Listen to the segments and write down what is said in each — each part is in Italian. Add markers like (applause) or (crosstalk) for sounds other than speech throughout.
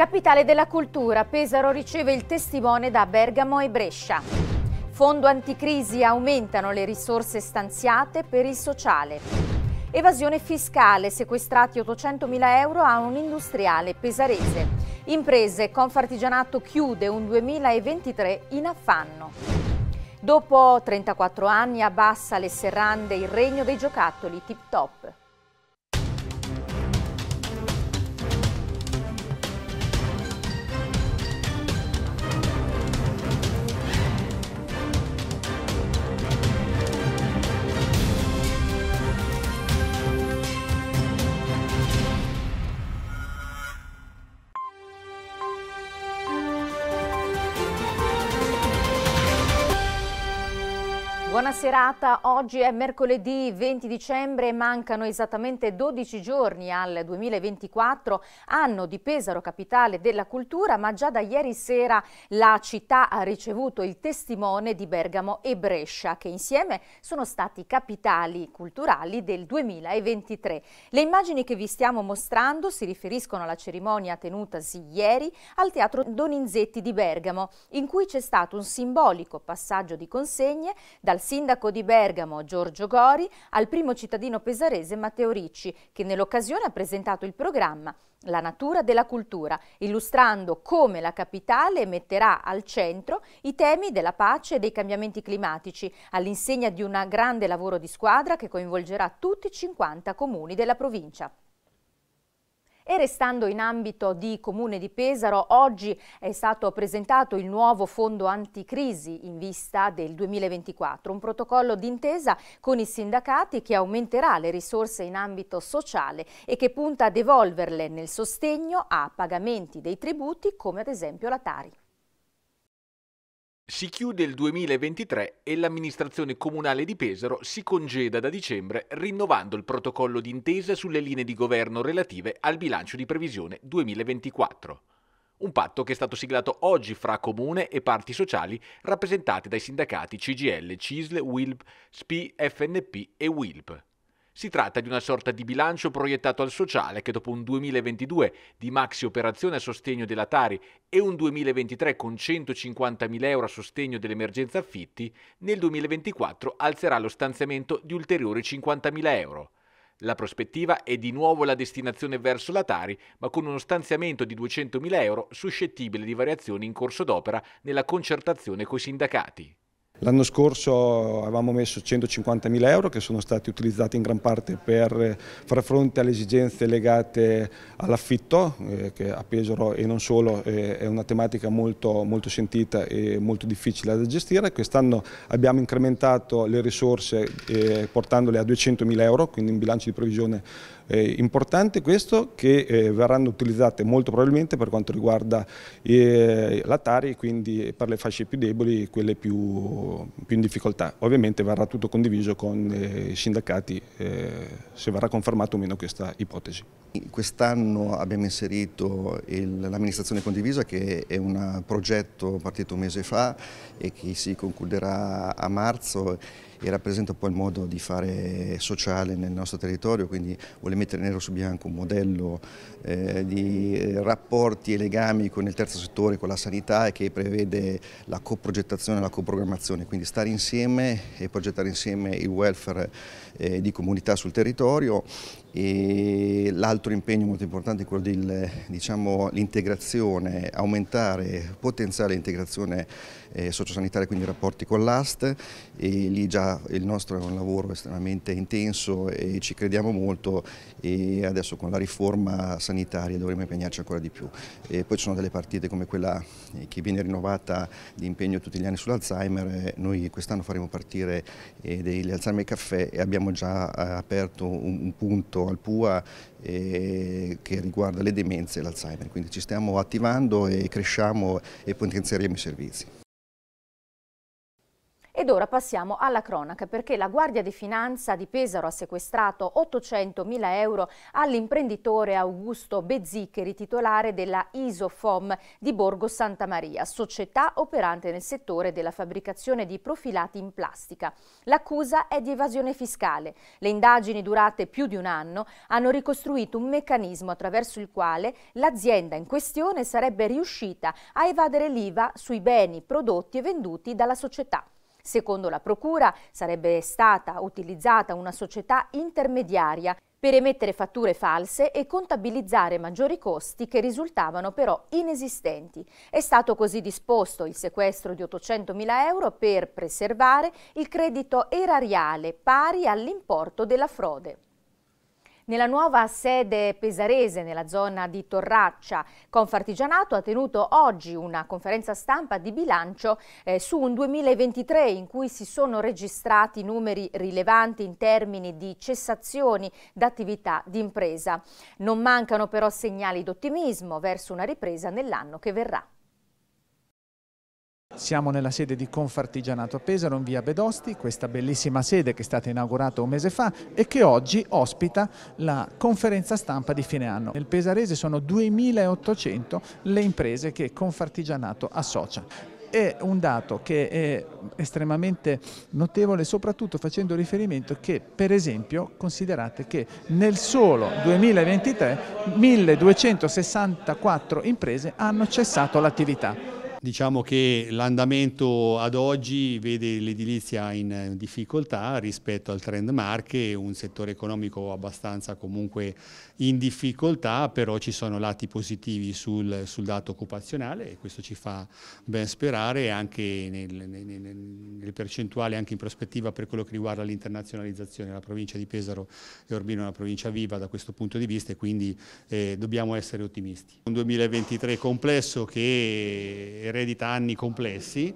Capitale della cultura, Pesaro riceve il testimone da Bergamo e Brescia. Fondo anticrisi aumentano le risorse stanziate per il sociale. Evasione fiscale, sequestrati 800.000 euro a un industriale pesarese. Imprese, Confartigianato chiude un 2023 in affanno. Dopo 34 anni abbassa le serrande il regno dei giocattoli tip top. Buona serata, oggi è mercoledì 20 dicembre, e mancano esattamente 12 giorni al 2024, anno di Pesaro capitale della cultura, ma già da ieri sera la città ha ricevuto il testimone di Bergamo e Brescia, che insieme sono stati capitali culturali del 2023. Le immagini che vi stiamo mostrando si riferiscono alla cerimonia tenutasi ieri al Teatro Doninzetti di Bergamo, in cui c'è stato un simbolico passaggio di consegne dal sindaco di Bergamo Giorgio Gori al primo cittadino pesarese Matteo Ricci, che nell'occasione ha presentato il programma La natura della cultura, illustrando come la capitale metterà al centro i temi della pace e dei cambiamenti climatici, all'insegna di un grande lavoro di squadra che coinvolgerà tutti i 50 comuni della provincia. E restando in ambito di Comune di Pesaro, oggi è stato presentato il nuovo fondo anticrisi in vista del 2024, un protocollo d'intesa con i sindacati che aumenterà le risorse in ambito sociale e che punta ad evolverle nel sostegno a pagamenti dei tributi come ad esempio la Tari. Si chiude il 2023 e l'amministrazione comunale di Pesaro si congeda da dicembre rinnovando il protocollo d'intesa sulle linee di governo relative al bilancio di previsione 2024. Un patto che è stato siglato oggi fra comune e parti sociali rappresentate dai sindacati CGL, CISL, WILP, SPI, FNP e WILP. Si tratta di una sorta di bilancio proiettato al sociale che dopo un 2022 di maxi operazione a sostegno della Tari e un 2023 con 150.000 euro a sostegno dell'emergenza affitti, nel 2024 alzerà lo stanziamento di ulteriori 50.000 euro. La prospettiva è di nuovo la destinazione verso la Tari, ma con uno stanziamento di 200.000 euro suscettibile di variazioni in corso d'opera nella concertazione coi sindacati. L'anno scorso avevamo messo 150.000 euro che sono stati utilizzati in gran parte per far fronte alle esigenze legate all'affitto, eh, che a Pesaro e non solo eh, è una tematica molto, molto, sentita e molto difficile da gestire. Quest'anno abbiamo incrementato le risorse eh, portandole a 200.000 euro, quindi un bilancio di previsione eh, importante questo che eh, verranno utilizzate molto probabilmente per quanto riguarda eh, la Tari, quindi per le fasce più deboli, quelle più più, in difficoltà. Ovviamente verrà tutto condiviso con eh, i sindacati eh, se verrà confermato o meno questa ipotesi. Quest'anno abbiamo inserito l'amministrazione condivisa che è un progetto partito un mese fa e che si concluderà a marzo e rappresenta poi il modo di fare sociale nel nostro territorio, quindi vuole mettere nero su bianco un modello eh, di rapporti e legami con il terzo settore, con la sanità e che prevede la coprogettazione e la coprogrammazione, quindi stare insieme e progettare insieme il welfare eh, di comunità sul territorio l'altro impegno molto importante è quello dell'integrazione, diciamo, aumentare, potenziare l'integrazione eh, sociosanitaria, quindi i rapporti con l'AST e lì già il nostro è un lavoro estremamente intenso e ci crediamo molto e adesso con la riforma sanitaria dovremmo impegnarci ancora di più. E poi ci sono delle partite come quella eh, che viene rinnovata di impegno tutti gli anni sull'Alzheimer, eh, noi quest'anno faremo partire eh, degli Alzheimer Caffè e abbiamo già aperto un punto al PUA che riguarda le demenze e l'Alzheimer, quindi ci stiamo attivando e cresciamo e potenzieremo i servizi. Ed ora passiamo alla cronaca perché la Guardia di Finanza di Pesaro ha sequestrato 800.000 euro all'imprenditore Augusto Bezzicheri, titolare della Isofom di Borgo Santa Maria, società operante nel settore della fabbricazione di profilati in plastica. L'accusa è di evasione fiscale. Le indagini durate più di un anno hanno ricostruito un meccanismo attraverso il quale l'azienda in questione sarebbe riuscita a evadere l'IVA sui beni prodotti e venduti dalla società. Secondo la Procura sarebbe stata utilizzata una società intermediaria per emettere fatture false e contabilizzare maggiori costi che risultavano però inesistenti. È stato così disposto il sequestro di 800.000 euro per preservare il credito erariale pari all'importo della frode. Nella nuova sede pesarese, nella zona di Torraccia, Confartigianato ha tenuto oggi una conferenza stampa di bilancio eh, su un 2023 in cui si sono registrati numeri rilevanti in termini di cessazioni d'attività d'impresa. Non mancano però segnali d'ottimismo verso una ripresa nell'anno che verrà. Siamo nella sede di Confartigianato a Pesaro in via Bedosti, questa bellissima sede che è stata inaugurata un mese fa e che oggi ospita la conferenza stampa di fine anno. Nel Pesarese sono 2.800 le imprese che Confartigianato associa. È un dato che è estremamente notevole soprattutto facendo riferimento che per esempio considerate che nel solo 2023 1264 imprese hanno cessato l'attività. Diciamo che l'andamento ad oggi vede l'edilizia in eh, difficoltà rispetto al trend marche, un settore economico abbastanza comunque in difficoltà, però ci sono lati positivi sul, sul dato occupazionale e questo ci fa ben sperare anche nel, nel, nel percentuali anche in prospettiva per quello che riguarda l'internazionalizzazione. La provincia di Pesaro e Orbino è una provincia viva da questo punto di vista e quindi eh, dobbiamo essere ottimisti. Un 2023 complesso che eredita anni complessi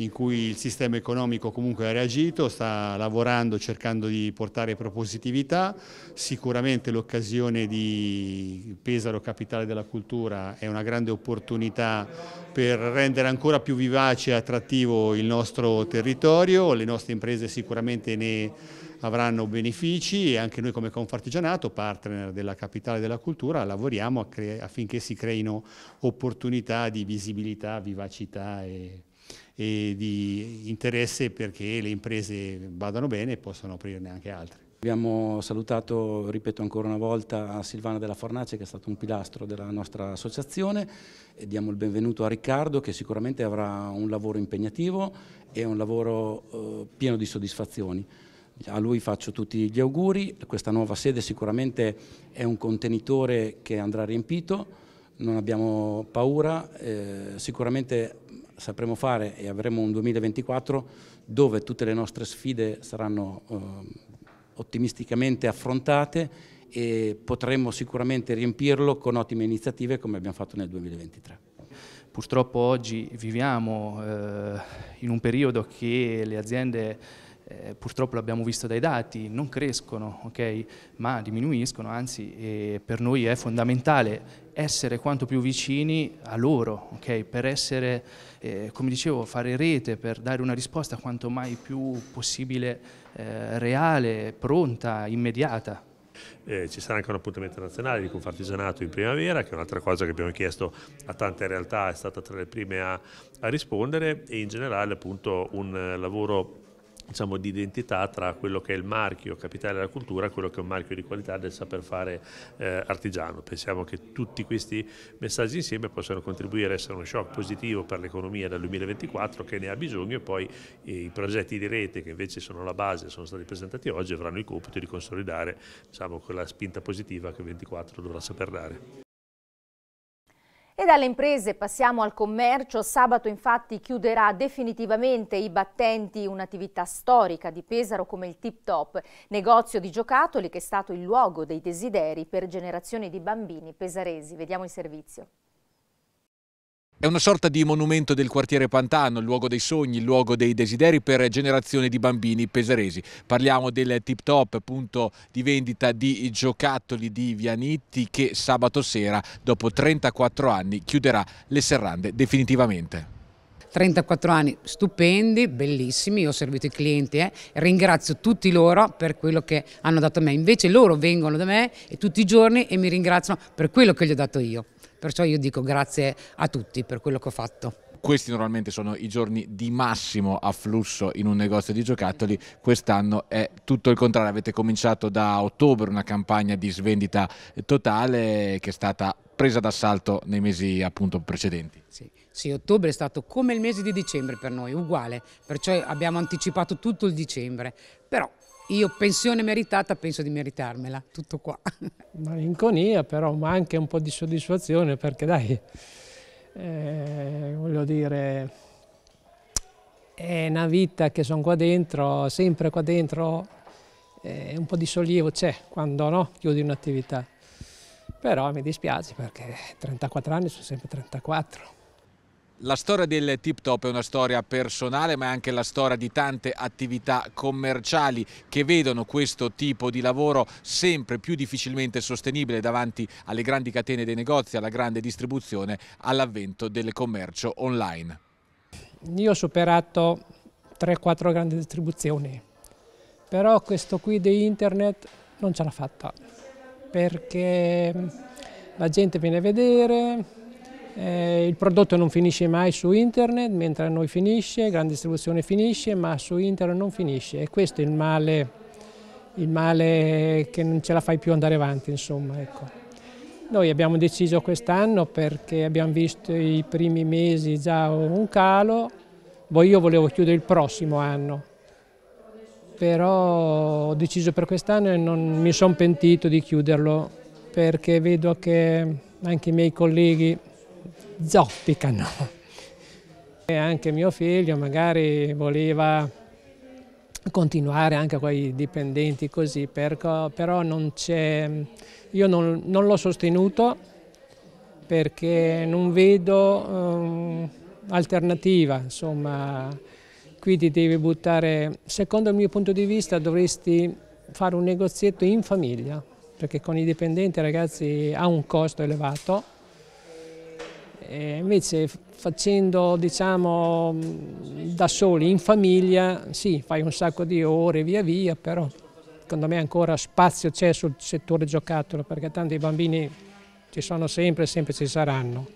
in cui il sistema economico comunque ha reagito, sta lavorando cercando di portare propositività, sicuramente l'occasione di Pesaro Capitale della Cultura è una grande opportunità per rendere ancora più vivace e attrattivo il nostro territorio, le nostre imprese sicuramente ne avranno benefici e anche noi come Confartigianato, partner della capitale della cultura, lavoriamo affinché si creino opportunità di visibilità, vivacità e, e di interesse perché le imprese vadano bene e possano aprirne anche altre. Abbiamo salutato, ripeto ancora una volta, Silvana della Fornace che è stato un pilastro della nostra associazione e diamo il benvenuto a Riccardo che sicuramente avrà un lavoro impegnativo e un lavoro eh, pieno di soddisfazioni a lui faccio tutti gli auguri, questa nuova sede sicuramente è un contenitore che andrà riempito, non abbiamo paura, eh, sicuramente sapremo fare e avremo un 2024 dove tutte le nostre sfide saranno eh, ottimisticamente affrontate e potremo sicuramente riempirlo con ottime iniziative come abbiamo fatto nel 2023. Purtroppo oggi viviamo eh, in un periodo che le aziende eh, purtroppo l'abbiamo visto dai dati, non crescono, okay? ma diminuiscono, anzi eh, per noi è fondamentale essere quanto più vicini a loro, okay? per essere, eh, come dicevo, fare rete, per dare una risposta quanto mai più possibile eh, reale, pronta, immediata. Eh, ci sarà anche un appuntamento nazionale di Confartigianato in primavera, che è un'altra cosa che abbiamo chiesto a tante realtà, è stata tra le prime a, a rispondere e in generale appunto un eh, lavoro diciamo, di identità tra quello che è il marchio capitale della cultura e quello che è un marchio di qualità del saper fare eh, artigiano. Pensiamo che tutti questi messaggi insieme possano contribuire a essere uno shock positivo per l'economia dal 2024 che ne ha bisogno e poi i progetti di rete che invece sono la base, e sono stati presentati oggi, avranno il compito di consolidare diciamo, quella spinta positiva che il 2024 dovrà saper dare. E dalle imprese passiamo al commercio. Sabato infatti chiuderà definitivamente i battenti un'attività storica di Pesaro come il Tip Top, negozio di giocattoli che è stato il luogo dei desideri per generazioni di bambini pesaresi. Vediamo il servizio. È una sorta di monumento del quartiere Pantano, il luogo dei sogni, il luogo dei desideri per generazioni di bambini peseresi. Parliamo del tip top, punto di vendita di giocattoli di Vianitti che sabato sera, dopo 34 anni, chiuderà le serrande definitivamente. 34 anni stupendi, bellissimi, io ho servito i clienti, eh. ringrazio tutti loro per quello che hanno dato a me, invece loro vengono da me tutti i giorni e mi ringraziano per quello che gli ho dato io. Perciò io dico grazie a tutti per quello che ho fatto. Questi normalmente sono i giorni di massimo afflusso in un negozio di giocattoli, quest'anno è tutto il contrario, avete cominciato da ottobre una campagna di svendita totale che è stata presa d'assalto nei mesi appunto precedenti. Sì. sì. ottobre è stato come il mese di dicembre per noi, uguale, perciò abbiamo anticipato tutto il dicembre, però io pensione meritata penso di meritarmela, tutto qua. (laughs) Malinconia però, ma anche un po' di soddisfazione perché dai, eh, voglio dire, è una vita che sono qua dentro, sempre qua dentro, eh, un po' di sollievo c'è quando no, chiudi un'attività. Però mi dispiace perché 34 anni sono sempre 34. La storia del Tip Top è una storia personale ma è anche la storia di tante attività commerciali che vedono questo tipo di lavoro sempre più difficilmente sostenibile davanti alle grandi catene dei negozi, alla grande distribuzione, all'avvento del commercio online. Io ho superato 3-4 grandi distribuzioni, però questo qui di internet non ce l'ha fatta perché la gente viene a vedere, eh, il prodotto non finisce mai su internet, mentre a noi finisce, grande distribuzione finisce, ma su internet non finisce e questo è il male, il male che non ce la fai più andare avanti. Insomma, ecco. Noi abbiamo deciso quest'anno perché abbiamo visto i primi mesi già un calo, poi io volevo chiudere il prossimo anno, però ho deciso per quest'anno e non mi sono pentito di chiuderlo perché vedo che anche i miei colleghi zoppicano. E anche mio figlio magari voleva continuare anche con i dipendenti così, però non c'è, io non, non l'ho sostenuto perché non vedo um, alternativa, insomma, qui ti devi buttare, secondo il mio punto di vista dovresti fare un negozietto in famiglia, perché con i dipendenti ragazzi ha un costo elevato, e eh, invece facendo diciamo, mm, da soli, in famiglia, sì, fai un sacco di ore via via, però secondo me ancora spazio c'è sul settore giocattolo, perché tanti bambini ci sono sempre, e sempre ci saranno.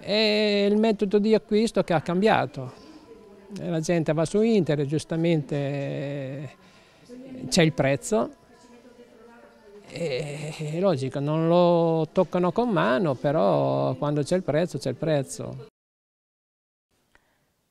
e il metodo di acquisto che ha cambiato. Eh, la gente va su internet, giustamente eh, c'è il prezzo, eh, è logico, non lo toccano con mano, però quando c'è il prezzo, c'è il prezzo.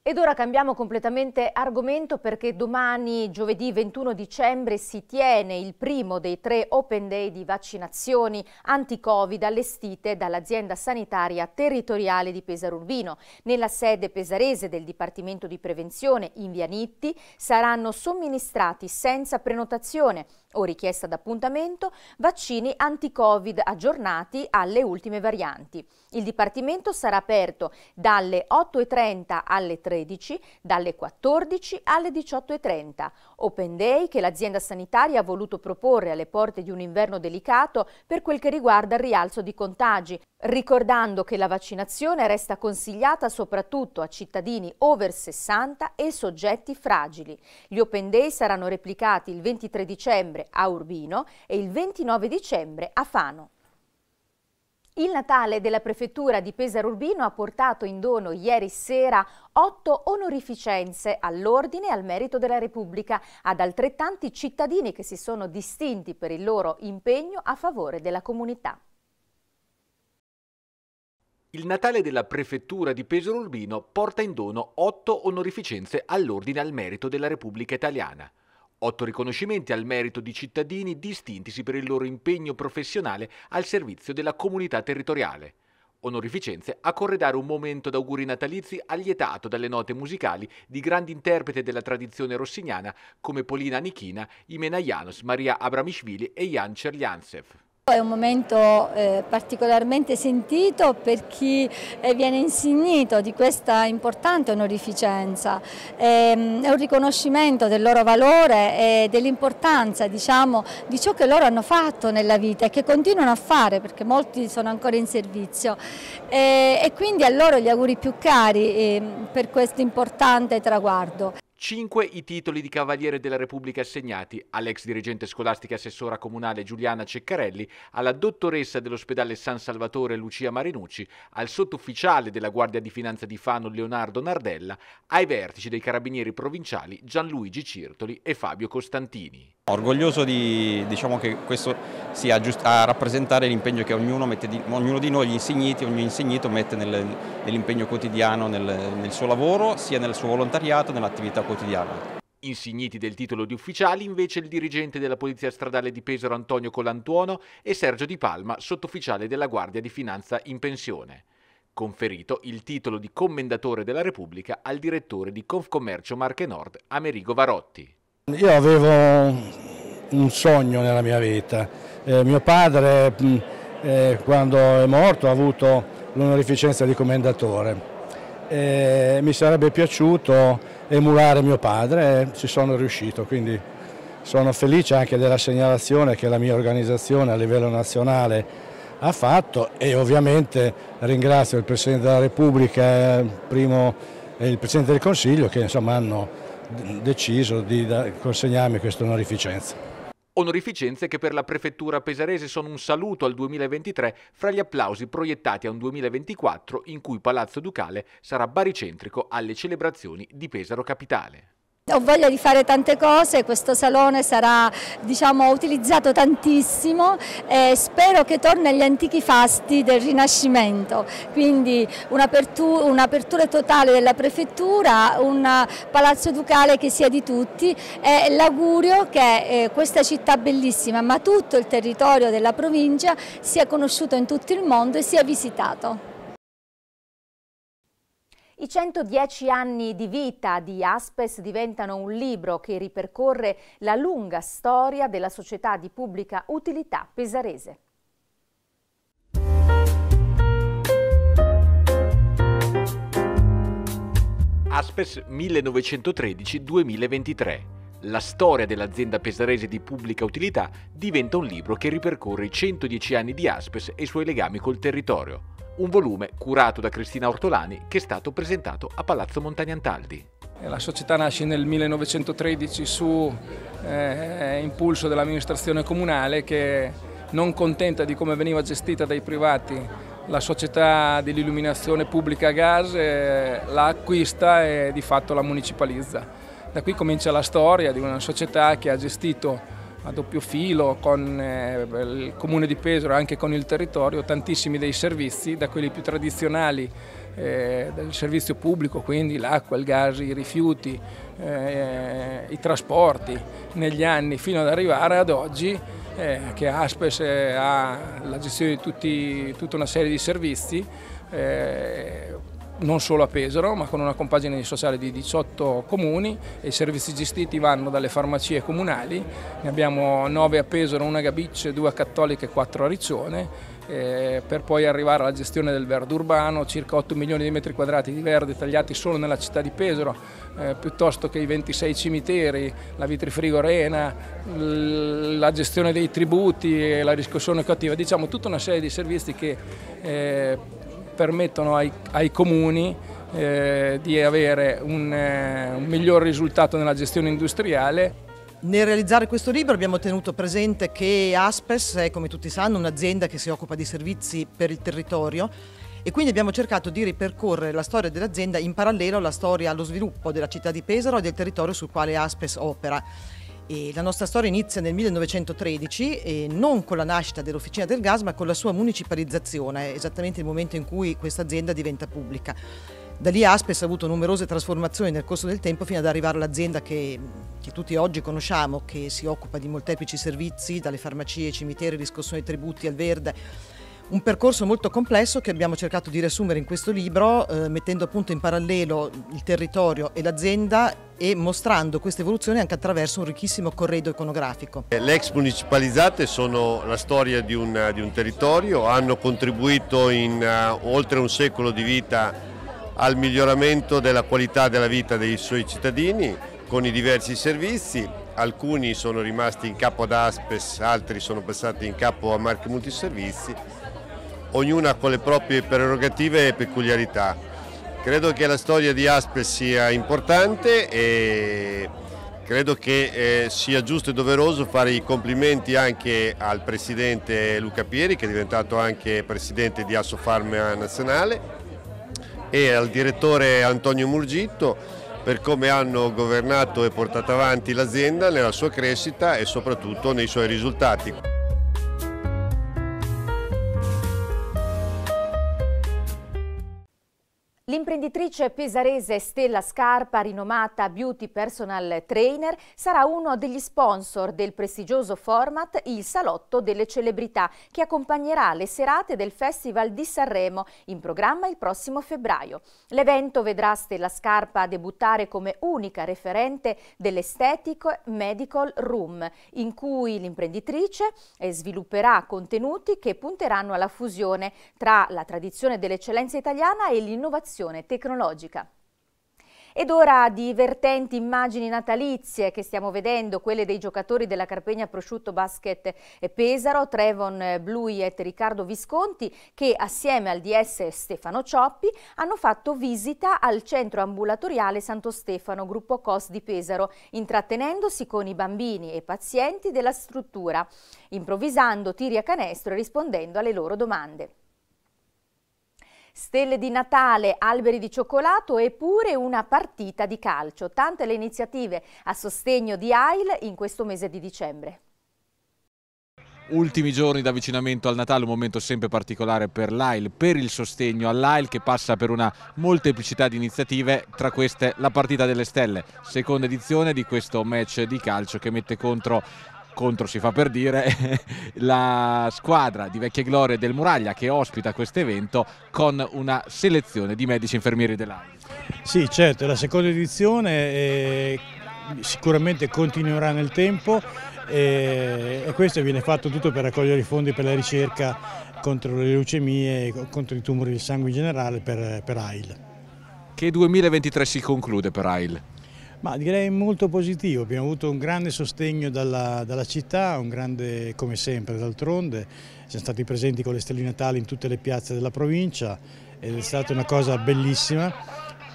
Ed ora cambiamo completamente argomento perché domani, giovedì 21 dicembre, si tiene il primo dei tre Open Day di vaccinazioni anti-Covid allestite dall'azienda sanitaria territoriale di Pesaro Urbino. Nella sede pesarese del Dipartimento di Prevenzione in Vianitti saranno somministrati senza prenotazione o richiesta d'appuntamento vaccini anti-Covid aggiornati alle ultime varianti. Il Dipartimento sarà aperto dalle 8.30 alle 3 13 dalle 14 alle 18.30. Open Day che l'azienda sanitaria ha voluto proporre alle porte di un inverno delicato per quel che riguarda il rialzo di contagi, ricordando che la vaccinazione resta consigliata soprattutto a cittadini over 60 e soggetti fragili. Gli Open Day saranno replicati il 23 dicembre a Urbino e il 29 dicembre a Fano. Il Natale della Prefettura di Pesaro Urbino ha portato in dono ieri sera otto onorificenze all'ordine e al merito della Repubblica ad altrettanti cittadini che si sono distinti per il loro impegno a favore della comunità. Il Natale della Prefettura di Pesaro Urbino porta in dono otto onorificenze all'ordine e al merito della Repubblica Italiana otto riconoscimenti al merito di cittadini distintisi per il loro impegno professionale al servizio della comunità territoriale. Onorificenze a corredare un momento d'auguri natalizi allietato dalle note musicali di grandi interpreti della tradizione rossignana come Polina Nichina, Imena Janos, Maria Abramishvili e Jan Cerliansev. È un momento eh, particolarmente sentito per chi eh, viene insignito di questa importante onorificenza, ehm, è un riconoscimento del loro valore e dell'importanza diciamo, di ciò che loro hanno fatto nella vita e che continuano a fare perché molti sono ancora in servizio e, eh, e quindi a loro gli auguri più cari eh, per questo importante traguardo. 5 i titoli di Cavaliere della Repubblica assegnati all'ex dirigente scolastica assessora comunale Giuliana Ceccarelli, alla dottoressa dell'ospedale San Salvatore Lucia Marinucci, al sottufficiale della Guardia di Finanza di Fano Leonardo Nardella, ai vertici dei carabinieri provinciali Gianluigi Cirtoli e Fabio Costantini. Orgoglioso di, diciamo che questo sia a rappresentare l'impegno che ognuno, di, ognuno di noi, gli insigniti, ogni insignito mette nel, nell'impegno quotidiano, nel, nel suo lavoro, sia nel suo volontariato, nell'attività quotidiana quotidiana. Insigniti del titolo di ufficiali invece il dirigente della Polizia Stradale di Pesaro Antonio Colantuono e Sergio Di Palma, sottufficiale della Guardia di Finanza in pensione. Conferito il titolo di Commendatore della Repubblica al direttore di Confcommercio Marche Nord, Amerigo Varotti. Io avevo un sogno nella mia vita. Eh, mio padre, mm, eh, quando è morto, ha avuto l'onorificenza di Commendatore eh, mi sarebbe piaciuto emulare mio padre e ci sono riuscito, quindi sono felice anche della segnalazione che la mia organizzazione a livello nazionale ha fatto e ovviamente ringrazio il Presidente della Repubblica il primo, e il Presidente del Consiglio che insomma, hanno deciso di consegnarmi questa onorificenza. Onorificenze che per la prefettura pesarese sono un saluto al 2023 fra gli applausi proiettati a un 2024 in cui Palazzo Ducale sarà baricentrico alle celebrazioni di Pesaro Capitale. Ho voglia di fare tante cose, questo salone sarà diciamo, utilizzato tantissimo e spero che torni agli antichi fasti del Rinascimento, quindi un'apertura un totale della prefettura, un palazzo ducale che sia di tutti e l'augurio che eh, questa città bellissima ma tutto il territorio della provincia sia conosciuto in tutto il mondo e sia visitato. I 110 anni di vita di Aspes diventano un libro che ripercorre la lunga storia della società di pubblica utilità pesarese. Aspes 1913-2023. La storia dell'azienda pesarese di pubblica utilità diventa un libro che ripercorre i 110 anni di Aspes e i suoi legami col territorio un volume curato da Cristina Ortolani che è stato presentato a Palazzo Montagnantaldi. Eh, la società nasce nel 1913 su eh, impulso dell'amministrazione comunale che non contenta di come veniva gestita dai privati la società dell'illuminazione pubblica a gas eh, la acquista e di fatto la municipalizza. Da qui comincia la storia di una società che ha gestito a doppio filo con eh, il comune di Pesaro e anche con il territorio tantissimi dei servizi, da quelli più tradizionali eh, del servizio pubblico, quindi l'acqua, il gas, i rifiuti, eh, i trasporti negli anni fino ad arrivare ad oggi che Aspes ha la gestione di tutti, tutta una serie di servizi non solo a Pesaro, ma con una compagine sociale di 18 comuni e i servizi gestiti vanno dalle farmacie comunali, ne abbiamo 9 a Pesaro, una a Gabicce, 2 a Cattolica e 4 a Riccione, eh, per poi arrivare alla gestione del verde urbano, circa 8 milioni di metri quadrati di verde tagliati solo nella città di Pesaro, eh, piuttosto che i 26 cimiteri, la vitrifrigo vitrifrigorena, la gestione dei tributi, la riscossione cattiva, diciamo tutta una serie di servizi che eh, permettono ai, ai comuni eh, di avere un, eh, un miglior risultato nella gestione industriale. Nel realizzare questo libro abbiamo tenuto presente che Aspes è, come tutti sanno, un'azienda che si occupa di servizi per il territorio e quindi abbiamo cercato di ripercorrere la storia dell'azienda in parallelo alla storia allo sviluppo della città di Pesaro e del territorio sul quale Aspes opera. E la nostra storia inizia nel 1913, e non con la nascita dell'Officina del Gas, ma con la sua municipalizzazione, esattamente il momento in cui questa azienda diventa pubblica. Da lì Aspes ha avuto numerose trasformazioni nel corso del tempo fino ad arrivare all'azienda che, che, tutti oggi conosciamo, che si occupa di molteplici servizi, dalle farmacie, cimiteri, riscossione dei tributi al verde un percorso molto complesso che abbiamo cercato di riassumere in questo libro, eh, mettendo appunto in parallelo il territorio e l'azienda e mostrando questa evoluzione anche attraverso un ricchissimo corredo iconografico. Eh, le ex municipalizzate sono la storia di un, di un territorio, hanno contribuito in uh, oltre un secolo di vita al miglioramento della qualità della vita dei suoi cittadini con i diversi servizi, alcuni sono rimasti in capo ad Aspes, altri sono passati in capo a Marche Multiservizi ognuna con le proprie prerogative e peculiarità. Credo che la storia di Aspe sia importante e credo che eh, sia giusto e doveroso fare i complimenti anche al presidente Luca Pieri che è diventato anche presidente di Assofarm Nazionale e al direttore Antonio Murgitto per come hanno governato e portato avanti l'azienda nella sua crescita e soprattutto nei suoi risultati. L'imprenditrice pesarese Stella Scarpa, rinomata beauty personal trainer, sarà uno degli sponsor del prestigioso format Il Salotto delle Celebrità, che accompagnerà le serate del Festival di Sanremo, in programma il prossimo febbraio. L'evento vedrà Stella Scarpa debuttare come unica referente dell'Aesthetic Medical Room, in cui l'imprenditrice svilupperà contenuti che punteranno alla fusione tra la tradizione dell'eccellenza italiana e l'innovazione tecnologica tecnologica. Ed ora divertenti immagini natalizie che stiamo vedendo, quelle dei giocatori della Carpegna Prosciutto Basket Pesaro, Trevon Blui e Riccardo Visconti, che assieme al DS Stefano Cioppi hanno fatto visita al centro ambulatoriale Santo Stefano, gruppo COS di Pesaro, intrattenendosi con i bambini e pazienti della struttura, improvvisando tiri a canestro e rispondendo alle loro domande. Stelle di Natale, alberi di cioccolato e pure una partita di calcio. Tante le iniziative a sostegno di AIL in questo mese di dicembre. Ultimi giorni d'avvicinamento al Natale, un momento sempre particolare per l'AIL, per il sostegno all'AIL che passa per una molteplicità di iniziative, tra queste la partita delle stelle, seconda edizione di questo match di calcio che mette contro contro si fa per dire, (laughs) la squadra di Vecchie Glorie del Muraglia che ospita questo evento con una selezione di medici infermieri dell'AIS. Sì, certo, la seconda edizione sicuramente continuerà nel tempo e, questo viene fatto tutto per raccogliere i fondi per la ricerca contro le leucemie, contro i tumori del sangue in generale per, per AIL. Che 2023 si conclude per AIL? Ma direi molto positivo, abbiamo avuto un grande sostegno dalla, dalla città, un grande, come sempre, d'altronde, siamo stati presenti con le stelle natali in tutte le piazze della provincia ed è stata una cosa bellissima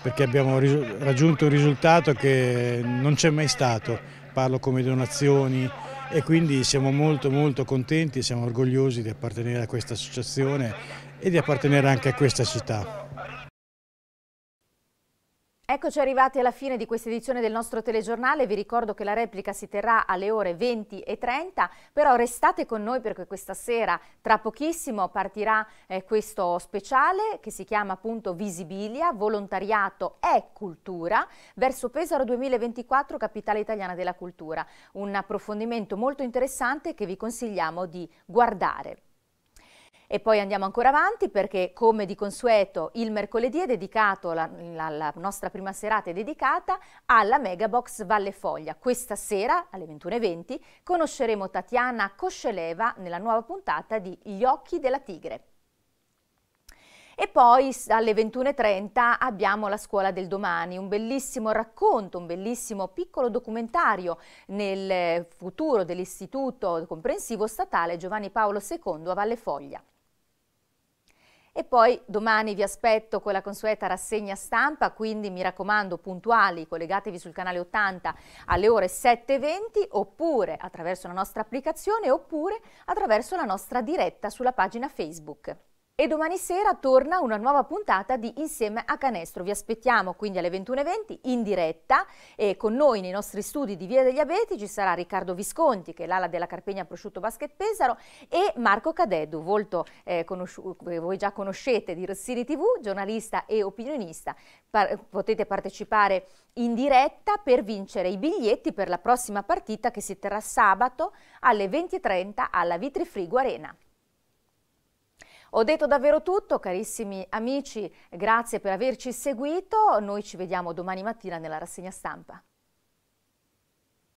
perché abbiamo raggiunto un risultato che non c'è mai stato, parlo come donazioni e quindi siamo molto molto contenti e siamo orgogliosi di appartenere a questa associazione e di appartenere anche a questa città. Eccoci arrivati alla fine di questa edizione del nostro telegiornale, vi ricordo che la replica si terrà alle ore 20 e 30, però restate con noi perché questa sera tra pochissimo partirà eh, questo speciale che si chiama appunto Visibilia, volontariato e cultura verso Pesaro 2024, capitale italiana della cultura, un approfondimento molto interessante che vi consigliamo di guardare. E poi andiamo ancora avanti perché come di consueto il mercoledì è dedicato, la, la, la nostra prima serata è dedicata alla Megabox Valle Foglia. Questa sera alle 21.20 conosceremo Tatiana Kosceleva nella nuova puntata di Gli occhi della tigre. E poi alle 21.30 abbiamo la scuola del domani, un bellissimo racconto, un bellissimo piccolo documentario nel futuro dell'istituto comprensivo statale Giovanni Paolo II a Valle Foglia. E poi domani vi aspetto con la consueta rassegna stampa, quindi mi raccomando puntuali, collegatevi sul canale 80 alle ore 7.20 oppure attraverso la nostra applicazione oppure attraverso la nostra diretta sulla pagina Facebook. E domani sera torna una nuova puntata di Insieme a Canestro. Vi aspettiamo quindi alle 21.20 in diretta e con noi nei nostri studi di Via degli Abeti ci sarà Riccardo Visconti, che è l'ala della Carpegna Prosciutto Basket Pesaro, e Marco Cadeddu, volto eh, che eh, voi già conoscete di Rossini TV, giornalista e opinionista. Par potete partecipare in diretta per vincere i biglietti per la prossima partita che si terrà sabato alle 20.30 alla Vitrifrigo Arena. Ho detto davvero tutto, carissimi amici, grazie per averci seguito. Noi ci vediamo domani mattina nella rassegna stampa.